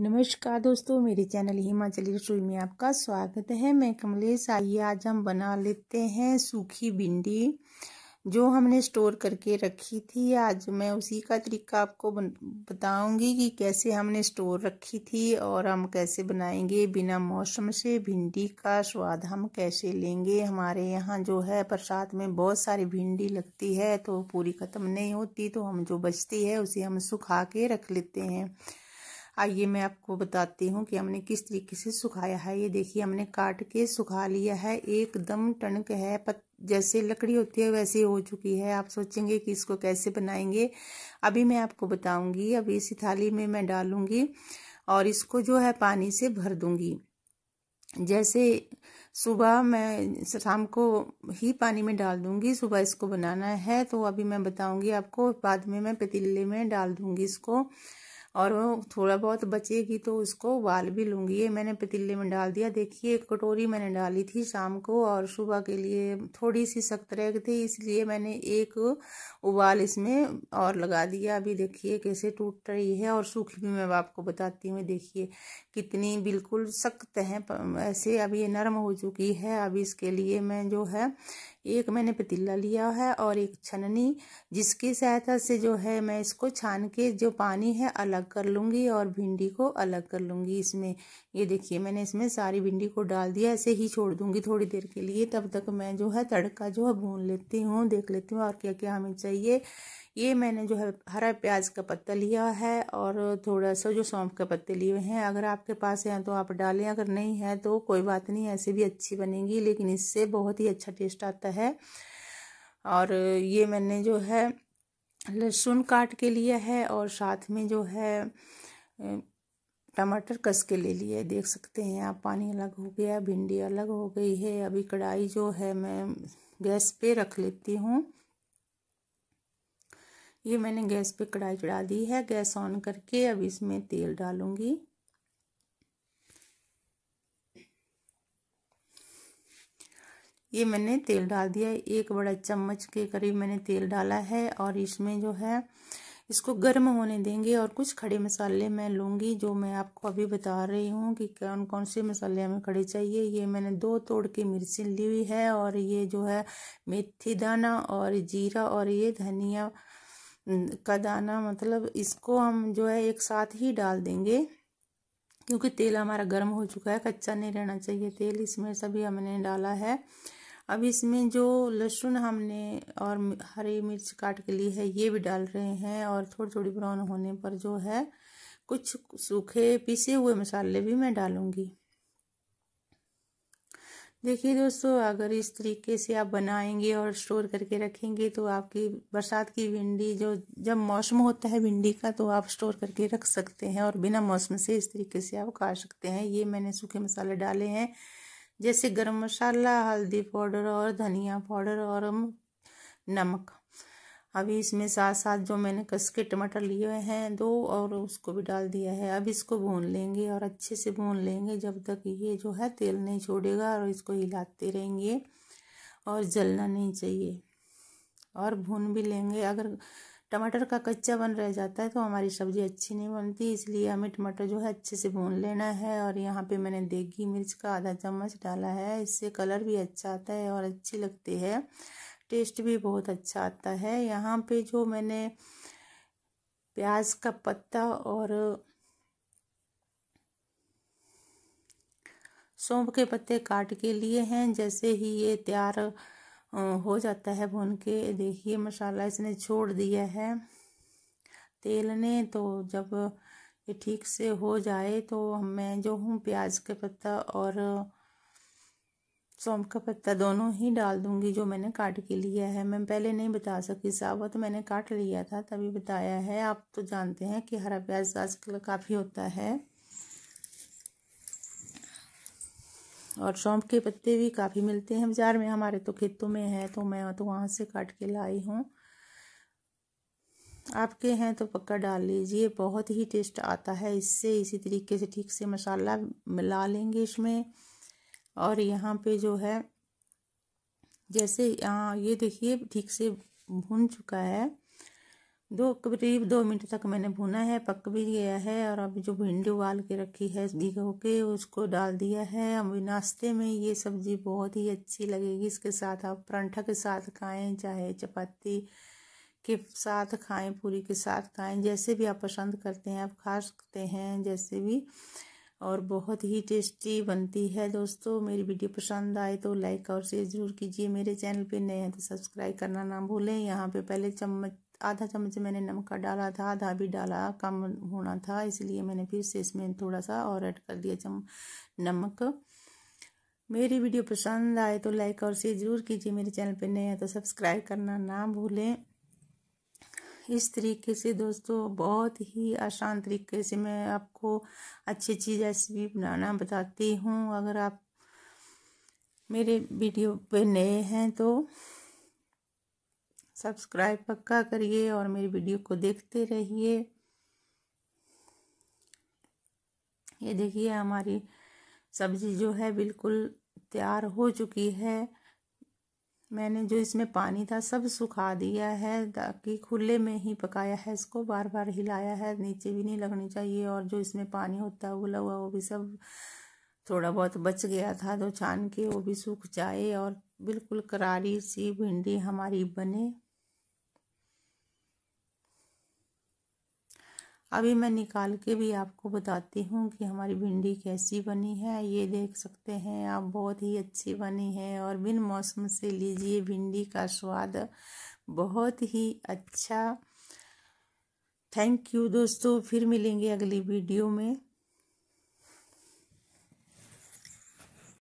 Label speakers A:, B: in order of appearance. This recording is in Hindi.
A: नमस्कार दोस्तों मेरे चैनल हिमाचली रसोई में आपका स्वागत है मैं कमलेश आइए आज हम बना लेते हैं सूखी भिंडी जो हमने स्टोर करके रखी थी आज मैं उसी का तरीका आपको बताऊंगी कि कैसे हमने स्टोर रखी थी और हम कैसे बनाएंगे बिना मौसम से भिंडी का स्वाद हम कैसे लेंगे हमारे यहाँ जो है बरसात में बहुत सारी भिंडी लगती है तो पूरी ख़त्म नहीं होती तो हम जो बचती है उसे हम सुखा के रख लेते हैं आइए मैं आपको बताती हूँ कि हमने किस तरीके से सुखाया है ये देखिए हमने काट के सुखा लिया है एकदम टनक है पत जैसे लकड़ी होती है वैसे हो चुकी है आप सोचेंगे कि इसको कैसे बनाएंगे अभी मैं आपको बताऊंगी अभी इसी थाली में मैं डालूंगी और इसको जो है पानी से भर दूंगी जैसे सुबह मैं शाम को ही पानी में डाल दूंगी सुबह इसको बनाना है तो अभी मैं बताऊंगी आपको बाद में मैं पतीले में डाल दूंगी इसको और वो थोड़ा बहुत बचेगी तो उसको उबाल भी लूँगी ये मैंने पतीले में डाल दिया देखिए एक कटोरी मैंने डाली थी शाम को और सुबह के लिए थोड़ी सी सख्त रह थी इसलिए मैंने एक उबाल इसमें और लगा दिया अभी देखिए कैसे टूट रही है और सूखी भी मैं आपको बताती हूँ देखिए कितनी बिल्कुल सख्त है ऐसे अभी ये नरम हो चुकी है अब इसके लिए मैं जो है एक मैंने पतीला लिया है और एक छननी जिसकी सहायता से जो है मैं इसको छान के जो पानी है अलग कर लूँगी और भिंडी को अलग कर लूँगी इसमें ये देखिए मैंने इसमें सारी भिंडी को डाल दिया ऐसे ही छोड़ दूँगी थोड़ी देर के लिए तब तक मैं जो है तड़का जो है भून लेती हूँ देख लेती हूँ और क्या क्या हमें चाहिए ये मैंने जो है हरा प्याज का पत्ता लिया है और थोड़ा सा जो सौंफ के पत्ते लिए हुए हैं अगर आपके पास हैं तो आप डालें अगर नहीं है तो कोई बात नहीं ऐसे भी अच्छी बनेगी लेकिन इससे बहुत ही अच्छा टेस्ट आता है और ये मैंने जो है लहसुन काट के लिया है और साथ में जो है टमाटर कस के ले लिया है देख सकते हैं आप पानी अलग हो गया भिंडी अलग हो गई है अभी कढ़ाई जो है मैं गैस पे रख लेती हूँ ये मैंने गैस पे कढ़ाई चढ़ा दी है गैस ऑन करके अब इसमें तेल डालूंगी ये मैंने तेल डाल दिया एक बड़ा चम्मच के करीब मैंने तेल डाला है और इसमें जो है इसको गर्म होने देंगे और कुछ खड़े मसाले मैं लूँगी जो मैं आपको अभी बता रही हूँ कि कौन कौन से मसाले हमें खड़े चाहिए ये मैंने दो तोड़ के मिर्ची ली हुई है और ये जो है मेथी दाना और जीरा और ये धनिया का दाना मतलब इसको हम जो है एक साथ ही डाल देंगे क्योंकि तेल हमारा गर्म हो चुका है कच्चा नहीं रहना चाहिए तेल इसमें सभी हमने डाला है अब इसमें जो लहसुन हमने और हरी मिर्च काट के लिए है ये भी डाल रहे हैं और थोड़ी थोड़ी ब्राउन होने पर जो है कुछ सूखे पीसे हुए मसाले भी मैं डालूँगी देखिए दोस्तों अगर इस तरीके से आप बनाएंगे और स्टोर करके रखेंगे तो आपकी बरसात की भिंडी जो जब मौसम होता है भिंडी का तो आप स्टोर करके रख सकते हैं और बिना मौसम से इस तरीके से आप खा सकते हैं ये मैंने सूखे मसाले डाले हैं जैसे गरम मसाला हल्दी पाउडर और धनिया पाउडर और नमक अभी इसमें साथ साथ जो मैंने कस के टमाटर लिए हुए हैं दो और उसको भी डाल दिया है अब इसको भून लेंगे और अच्छे से भून लेंगे जब तक ये जो है तेल नहीं छोड़ेगा और इसको हिलाते रहेंगे और जलना नहीं चाहिए और भून भी लेंगे अगर टमाटर का कच्चा बन रह जाता है तो हमारी सब्ज़ी अच्छी नहीं बनती इसलिए हमें टमाटर जो है अच्छे से भून लेना है और यहाँ पे मैंने देगी मिर्च का आधा चम्मच डाला है इससे कलर भी अच्छा आता है और अच्छी लगती है टेस्ट भी बहुत अच्छा आता है यहाँ पे जो मैंने प्याज का पत्ता और सौंप के पत्ते काट के लिए हैं जैसे ही ये तैयार हो जाता है भून के देखिए मसाला इसने छोड़ दिया है तेल ने तो जब ये ठीक से हो जाए तो मैं जो हूँ प्याज के पत्ता और सौंप का पत्ता दोनों ही डाल दूंगी जो मैंने काट के लिया है मैं पहले नहीं बता सकी साबुत तो मैंने काट लिया था तभी बताया है आप तो जानते हैं कि हरा प्याज आजकल काफ़ी होता है और सौंप के पत्ते भी काफ़ी मिलते हैं बाज़ार में हमारे तो खेतों में है तो मैं तो वहाँ से काट के लाई हूँ आपके हैं तो पक्का डाल लीजिए बहुत ही टेस्ट आता है इससे इसी तरीके से ठीक से मसाला मिला लेंगे इसमें और यहाँ पे जो है जैसे यहाँ ये देखिए ठीक से भून चुका है दो करीब दो मिनट तक मैंने भुना है पक भी गया है और अब जो भिंडी उबाल के रखी है भिगो के उसको डाल दिया है अभी नाश्ते में ये सब्ज़ी बहुत ही अच्छी लगेगी इसके साथ आप परांठा के साथ खाएं चाहे चपाती के साथ खाएं पूरी के साथ खाएं जैसे भी आप पसंद करते हैं आप खा सकते हैं जैसे भी और बहुत ही टेस्टी बनती है दोस्तों मेरी वीडियो पसंद आए तो लाइक और शेयर ज़रूर कीजिए मेरे चैनल पे नए हैं तो सब्सक्राइब करना ना भूलें यहाँ पे पहले चम्मच आधा चम्मच मैंने नमक का डाला था आधा भी डाला कम होना था इसलिए मैंने फिर से इसमें थोड़ा सा और ऐड कर दिया चम नमक मेरी वीडियो पसंद आए तो लाइक और शेयर ज़रूर कीजिए मेरे चैनल पर नए हैं तो सब्सक्राइब करना ना भूलें इस तरीके से दोस्तों बहुत ही आसान तरीके से मैं आपको अच्छी अच्छी रेसिपी बनाना बताती हूँ अगर आप मेरे वीडियो पे नए हैं तो सब्सक्राइब पक्का करिए और मेरी वीडियो को देखते रहिए ये देखिए हमारी सब्ज़ी जो है बिल्कुल तैयार हो चुकी है मैंने जो इसमें पानी था सब सुखा दिया है ताकि खुले में ही पकाया है इसको बार बार हिलाया है नीचे भी नहीं लगनी चाहिए और जो इसमें पानी होता है उबला हुआ वो भी सब थोड़ा बहुत बच गया था तो छान के वो भी सूख जाए और बिल्कुल करारी सी भिंडी हमारी बने अभी मैं निकाल के भी आपको बताती हूँ कि हमारी भिंडी कैसी बनी है ये देख सकते हैं आप बहुत ही अच्छी बनी है और बिन मौसम से लीजिए भिंडी का स्वाद बहुत ही अच्छा थैंक यू दोस्तों फिर मिलेंगे अगली वीडियो में